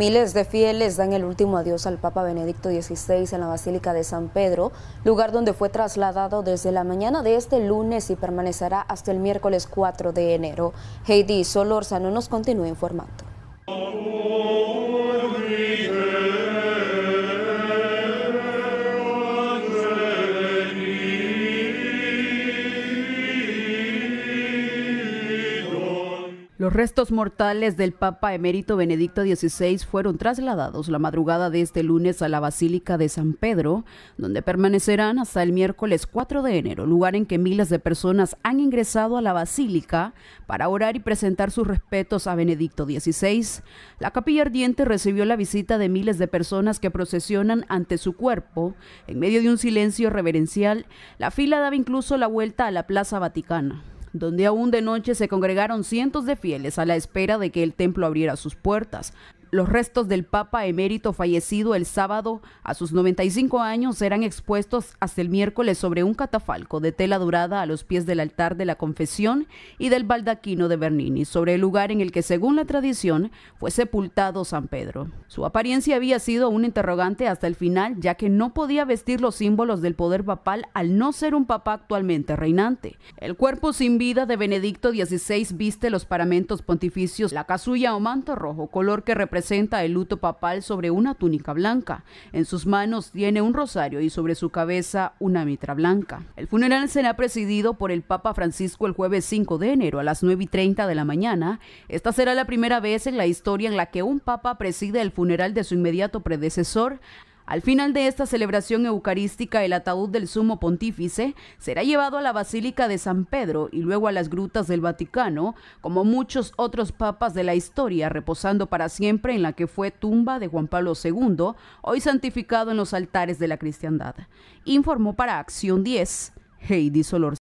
Miles de fieles dan el último adiós al Papa Benedicto XVI en la Basílica de San Pedro, lugar donde fue trasladado desde la mañana de este lunes y permanecerá hasta el miércoles 4 de enero. Heidi Solórzano nos continúa informando. Los restos mortales del Papa emérito Benedicto XVI fueron trasladados la madrugada de este lunes a la Basílica de San Pedro, donde permanecerán hasta el miércoles 4 de enero, lugar en que miles de personas han ingresado a la Basílica para orar y presentar sus respetos a Benedicto XVI. La capilla ardiente recibió la visita de miles de personas que procesionan ante su cuerpo. En medio de un silencio reverencial, la fila daba incluso la vuelta a la Plaza Vaticana donde aún de noche se congregaron cientos de fieles a la espera de que el templo abriera sus puertas. Los restos del Papa emérito fallecido el sábado a sus 95 años eran expuestos hasta el miércoles sobre un catafalco de tela dorada a los pies del altar de la confesión y del baldaquino de Bernini, sobre el lugar en el que, según la tradición, fue sepultado San Pedro. Su apariencia había sido un interrogante hasta el final, ya que no podía vestir los símbolos del poder papal al no ser un papa actualmente reinante. El cuerpo sin vida de Benedicto XVI viste los paramentos pontificios, la casulla o manto rojo, color que representa presenta el luto papal sobre una túnica blanca. En sus manos tiene un rosario y sobre su cabeza una mitra blanca. El funeral será presidido por el Papa Francisco el jueves 5 de enero a las 9 y 30 de la mañana. Esta será la primera vez en la historia en la que un Papa preside el funeral de su inmediato predecesor. Al final de esta celebración eucarística, el ataúd del sumo pontífice será llevado a la Basílica de San Pedro y luego a las grutas del Vaticano, como muchos otros papas de la historia, reposando para siempre en la que fue tumba de Juan Pablo II, hoy santificado en los altares de la cristiandad. Informó para Acción 10, Heidi Solor.